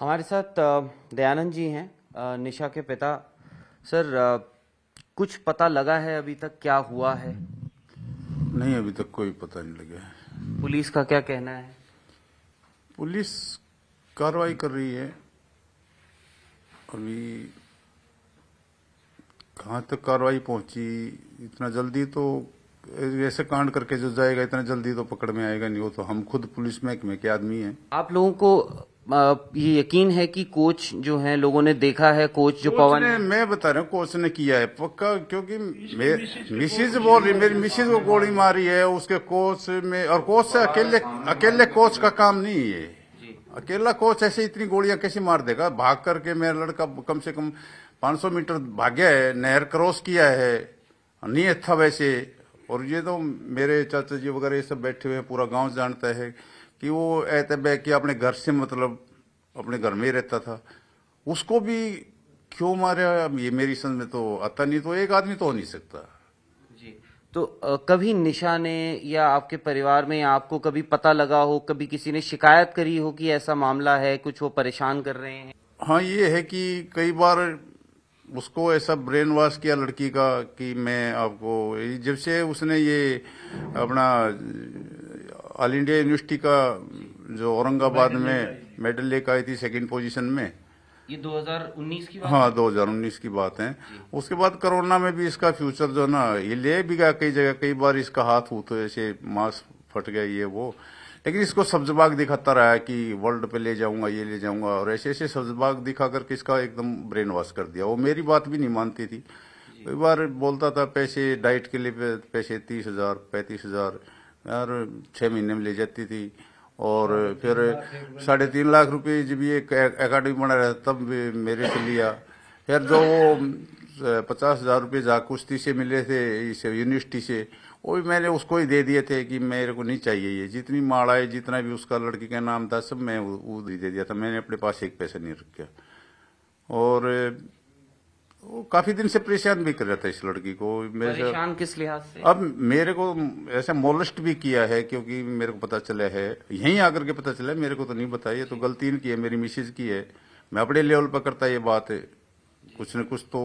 हमारे साथ दयानंद जी हैं निशा के पिता सर कुछ पता लगा है अभी तक क्या हुआ है नहीं अभी तक कोई पता नहीं लगा है पुलिस का क्या कहना है पुलिस कार्रवाई कर रही है अभी कहाँ तक कार्रवाई पहुंची इतना जल्दी तो ऐसे कांड करके जो जाएगा इतना जल्दी तो पकड़ में आएगा नहीं वो तो हम खुद पुलिस महकमे के आदमी हैं आप लोगों को ये यकीन है कि कोच जो है लोगों ने देखा है कोच जो पवन मैं बता रहा हूँ कोच ने किया है पक्का क्योंकि मिसिज बोल रही मेरी मिसिज को गोली हाँ। मारी है उसके कोच में और कोच से अकेले अकेले कोच का काम नहीं है अकेला कोच ऐसे इतनी गोलियां कैसे मार देगा भाग करके मेरा लड़का कम से कम 500 मीटर भाग्या है नहर क्रॉस किया है नहीं था वैसे और ये तो मेरे चाचा जी वगैरह ये सब बैठे हुए हैं पूरा गांव जानता है कि वो बह कि अपने घर से मतलब अपने घर में ही रहता था उसको भी क्यों मारा ये मेरी समझ में तो आता नहीं तो एक आदमी तो हो नहीं सकता जी तो आ, कभी निशा ने या आपके परिवार में आपको कभी पता लगा हो कभी किसी ने शिकायत करी हो कि ऐसा मामला है कुछ वो परेशान कर रहे हैं हाँ ये है कि कई बार उसको ऐसा ब्रेन वॉश किया लड़की का कि मैं आपको जब से उसने ये अपना ऑल इंडिया यूनिवर्सिटी का जो औरंगाबाद में मेडल लेकर आई थी सेकंड पोजीशन में ये 2019 की बात हाँ दो हजार उन्नीस की बात है उसके बाद कोरोना में भी इसका फ्यूचर जो ना ये ले भी गया कई जगह कई बार इसका हाथ हो तो ऐसे मास्क फट गया ये वो लेकिन इसको सब्जबाग दिखाता रहा कि वर्ल्ड पे ले जाऊंगा ये ले जाऊंगा और ऐसे ऐसे सब्जबाग दिखा करके इसका एकदम ब्रेन वॉश कर दिया वो मेरी बात भी नहीं मानती थी कई बार बोलता था पैसे डाइट के लिए पैसे तीस हजार पैंतीस हजार और छः महीने में ले जाती थी और फिर साढ़े तीन लाख रुपए जब ये अकाडमी बना रहा तब मेरे से लिया फिर जो वो पचास हजार रुपये जा कुश्ती से मिले थे इस यूनिवर्सिटी से वो भी मैंने उसको ही दे दिए थे कि मेरे को नहीं चाहिए ये जितनी माड़ा है जितना भी उसका लड़की का नाम था सब मैं वो दे दिया था मैंने अपने पास एक पैसा नहीं रखा और वो काफी दिन से परेशान भी कर रहा था इस लड़की को परेशान किस लिहाज से अब मेरे को ऐसा मोलस्ट भी किया है क्योंकि मेरे को पता चला है यहीं आकर के पता चला है मेरे को तो नहीं बताया ये तो गलती इनकी है मेरी मिसेज की है मैं अपने लेवल पर करता ये बात है कुछ न कुछ तो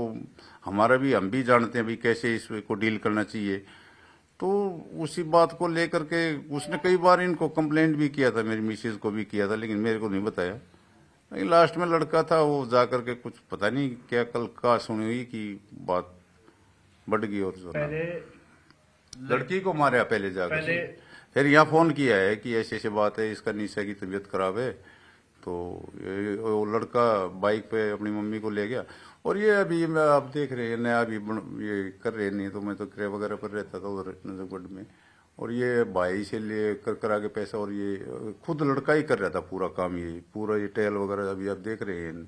हमारा भी हम भी जानते हैं भाई कैसे इसको डील करना चाहिए तो उसी बात को लेकर के उसने कई बार इनको कंप्लेंट भी किया था मेरी मिसेज को भी किया था लेकिन मेरे को नहीं बताया लेकिन लास्ट में लड़का था वो जाकर के कुछ पता नहीं क्या कल का सुनी हुई की बात बढ़ गई और पहले लड़की को मारा पहले जाकर फिर यहाँ फोन किया है कि ऐसी ऐसी बात है इसका निशा की तबीयत खराब है तो वो लड़का बाइक पे अपनी मम्मी को ले गया और ये अभी आप देख रहे हैं नया अभी ये कर रहे नहीं तो मैं तो किराए वगैरह पर रहता था उधर नजरगढ़ में और ये भाई से ले कर करा के पैसा और ये खुद लड़का ही कर रहा था पूरा काम ये पूरा ये टैल वगैरह अभी आप देख रहे हैं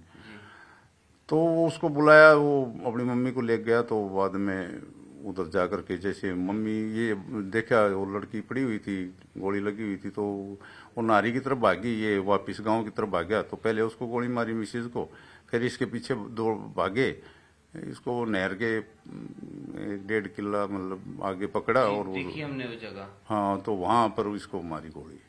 तो उसको बुलाया वो अपनी मम्मी को ले गया तो बाद में उधर जा कर के जैसे मम्मी ये देखा वो लड़की पड़ी हुई थी गोली लगी हुई थी तो वो नारी की तरफ भागी ये वापिस गांव की तरफ भाग्या तो पहले उसको गोली मारी मिसिज को फिर इसके पीछे दो भागे इसको नहर के एक डेढ़ किला मतलब आगे पकड़ा और हमने वो जगह हाँ तो वहां पर इसको मारी गोली